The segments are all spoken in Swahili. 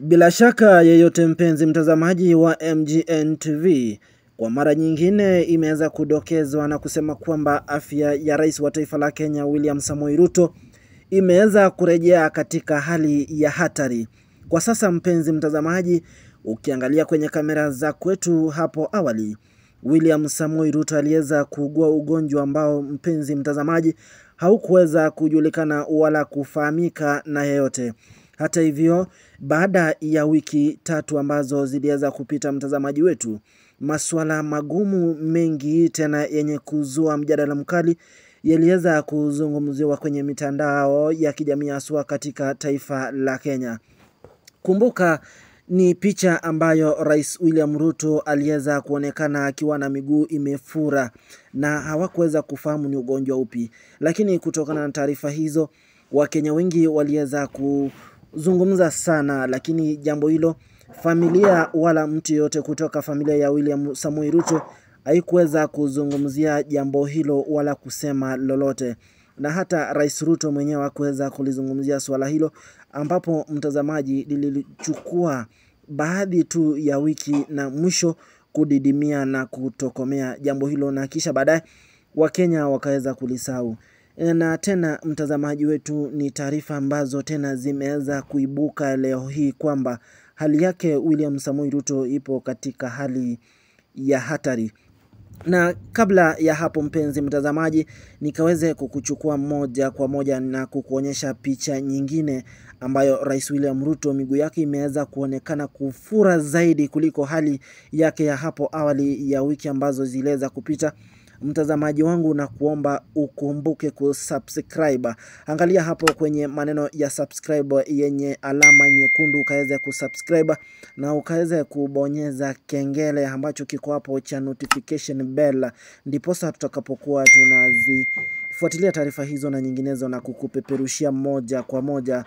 Bila shaka yeyote, mpenzi mtazamaji wa MGN TV, kwa mara nyingine imeweza kudokezwa na kusema kwamba afya ya rais wa taifa la Kenya William Samoei Ruto imeweza kurejea katika hali ya hatari kwa sasa. Mpenzi mtazamaji, ukiangalia kwenye kamera za kwetu, hapo awali William Samoei Ruto aliweza kuugua ugonjwa ambao, mpenzi mtazamaji, haukuweza kujulikana wala kufahamika na yeyote. Hata hivyo, baada ya wiki tatu ambazo ziliweza kupita, mtazamaji wetu, masuala magumu mengi tena yenye kuzua mjadala mkali yaliweza kuzungumziwa kwenye mitandao ya kijamii haswa katika taifa la Kenya. Kumbuka ni picha ambayo Rais William Ruto aliweza kuonekana akiwa na miguu imefura na hawakuweza kufahamu ni ugonjwa upi, lakini kutokana na taarifa hizo Wakenya wengi waliweza ku zungumza sana, lakini jambo hilo familia wala mtu yeyote kutoka familia ya William Samoei Ruto haikuweza kuzungumzia jambo hilo wala kusema lolote, na hata Rais Ruto mwenyewe hakuweza kulizungumzia suala hilo, ambapo mtazamaji, lilichukua baadhi tu ya wiki na mwisho kudidimia na kutokomea jambo hilo, na kisha baadaye Wakenya wakaweza kulisahau. Eh, na tena mtazamaji wetu, ni taarifa ambazo tena zimeweza kuibuka leo hii kwamba hali yake William Samoei Ruto ipo katika hali ya hatari. Na kabla ya hapo, mpenzi mtazamaji, nikaweze kukuchukua moja kwa moja na kukuonyesha picha nyingine ambayo Rais William Ruto miguu yake imeweza kuonekana kufura zaidi kuliko hali yake ya hapo awali ya wiki ambazo ziliweza kupita mtazamaji wangu, na kuomba ukumbuke kusubscribe. Angalia hapo kwenye maneno ya subscribe yenye alama nyekundu, ukaweze kusubscribe na ukaweze kubonyeza kengele ambacho kiko hapo cha notification bell, ndiposa tutakapokuwa tunazi fuatilia taarifa hizo na nyinginezo na kukupeperushia moja kwa moja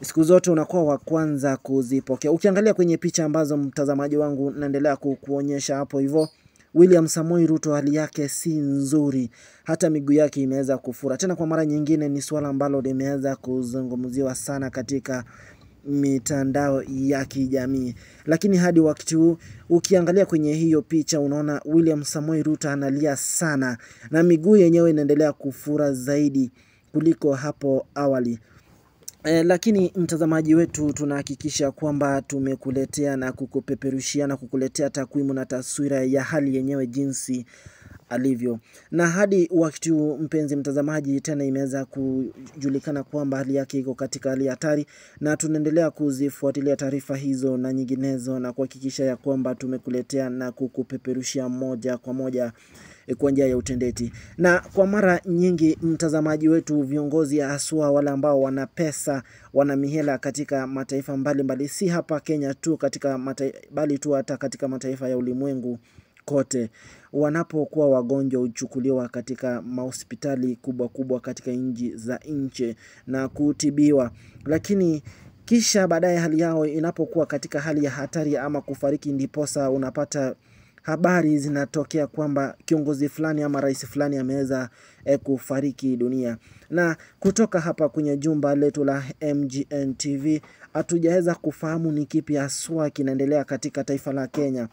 siku zote unakuwa wa kwanza kuzipokea. Ukiangalia kwenye picha ambazo mtazamaji wangu naendelea kukuonyesha hapo hivyo William Samoei Ruto hali yake si nzuri, hata miguu yake imeweza kufura. Tena kwa mara nyingine, ni suala ambalo limeweza kuzungumziwa sana katika mitandao ya kijamii. Lakini hadi wakati huu ukiangalia kwenye hiyo picha, unaona William Samoei Ruto analia sana na miguu yenyewe inaendelea kufura zaidi kuliko hapo awali. E, lakini mtazamaji wetu tunahakikisha kwamba tumekuletea na kukupeperushia na kukuletea takwimu na taswira ya hali yenyewe jinsi alivyo. Na hadi wakati huu, mpenzi mtazamaji, tena imeweza kujulikana kwamba hali yake iko katika hali hatari, na tunaendelea kuzifuatilia taarifa hizo na nyinginezo na kuhakikisha ya kwamba tumekuletea na kukupeperushia moja kwa moja Eh, kwa njia ya utendeti. Na kwa mara nyingi, mtazamaji wetu, viongozi haswa wale ambao wana pesa, wana mihela katika mataifa mbalimbali mbali, si hapa Kenya tu katika mataifa, bali tu hata katika mataifa ya ulimwengu kote wanapokuwa wagonjwa huchukuliwa katika mahospitali kubwa kubwa katika nchi za nje na kutibiwa, lakini kisha baadaye hali yao inapokuwa katika hali ya hatari ama kufariki, ndiposa unapata habari zinatokea kwamba kiongozi fulani ama rais fulani ameweza e, kufariki dunia. Na kutoka hapa kwenye jumba letu la MGN TV hatujaweza kufahamu ni kipi haswa kinaendelea katika taifa la Kenya.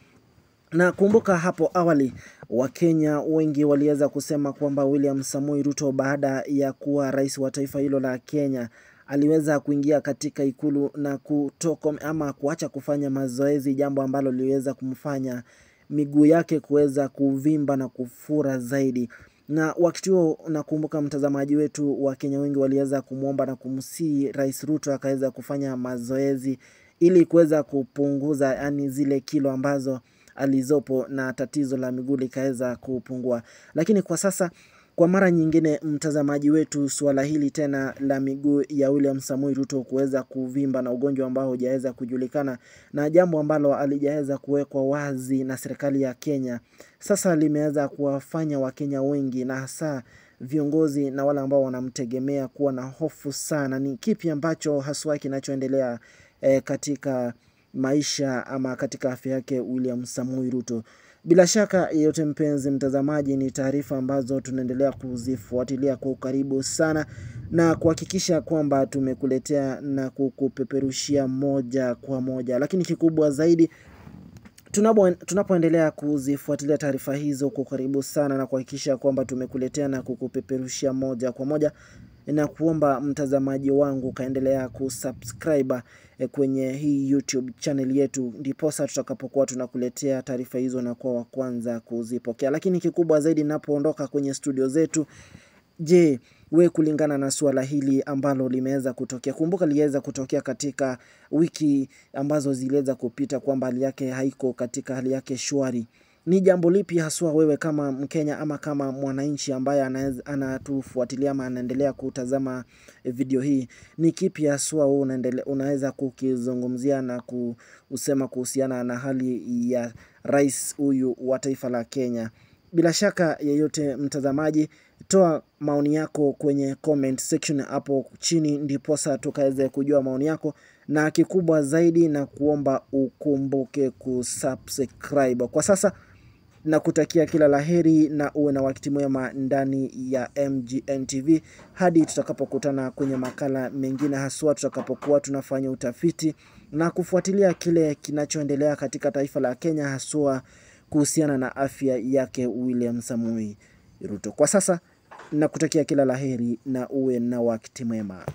Na kumbuka hapo awali Wakenya wengi waliweza kusema kwamba William Samoei Ruto baada ya kuwa rais wa taifa hilo la Kenya aliweza kuingia katika ikulu na kutoka ama kuacha kufanya mazoezi, jambo ambalo liliweza kumfanya miguu yake kuweza kuvimba na kufura zaidi na wakati huo nakumbuka mtazamaji wetu wa Kenya wengi waliweza kumwomba na kumsii Rais Ruto akaweza kufanya mazoezi ili kuweza kupunguza yani zile kilo ambazo alizopo na tatizo la miguu likaweza kupungua, lakini kwa sasa kwa mara nyingine, mtazamaji wetu, suala hili tena la miguu ya William Samoei Ruto kuweza kuvimba na ugonjwa ambao hujaweza kujulikana na jambo ambalo alijaweza kuwekwa wazi na serikali ya Kenya, sasa limeweza kuwafanya Wakenya wengi na hasa viongozi na wale ambao wanamtegemea kuwa na hofu sana. Ni kipi ambacho haswa kinachoendelea eh, katika maisha ama katika afya yake William Samoei Ruto? Bila shaka yeyote, mpenzi mtazamaji, ni taarifa ambazo tunaendelea kuzifuatilia kwa ukaribu sana na kuhakikisha kwamba tumekuletea na kukupeperushia moja kwa moja, lakini kikubwa zaidi tunapoendelea kuzifuatilia taarifa hizo kwa karibu sana na kuhakikisha kwamba tumekuletea na kukupeperushia moja kwa moja, na kuomba mtazamaji wangu ukaendelea kusubscribe eh, kwenye hii YouTube channel yetu, ndiposa tutakapokuwa tunakuletea taarifa hizo na kuwa wa kwanza kuzipokea. Lakini kikubwa zaidi, napoondoka kwenye studio zetu, je, we kulingana na suala hili ambalo limeweza kutokea, kumbuka liweza kutokea katika wiki ambazo ziliweza kupita, kwamba hali yake haiko katika hali yake shwari ni jambo lipi haswa wewe kama Mkenya ama kama mwananchi ambaye anatufuatilia ama anaendelea kutazama eh, video hii, ni kipi haswa wewe unaweza kukizungumzia na kusema kuhusiana na hali ya rais huyu wa taifa la Kenya? Bila shaka yeyote mtazamaji, toa maoni yako kwenye comment section hapo chini, ndiposa tukaweze kujua maoni yako, na kikubwa zaidi na kuomba ukumbuke kusubscribe kwa sasa na kutakia kila laheri na uwe na wakati mwema ndani ya MGN TV hadi tutakapokutana kwenye makala mengine, haswa tutakapokuwa tunafanya utafiti na kufuatilia kile kinachoendelea katika taifa la Kenya, haswa kuhusiana na afya yake William Samoei Ruto. Kwa sasa nakutakia kila laheri na uwe na wakati mwema.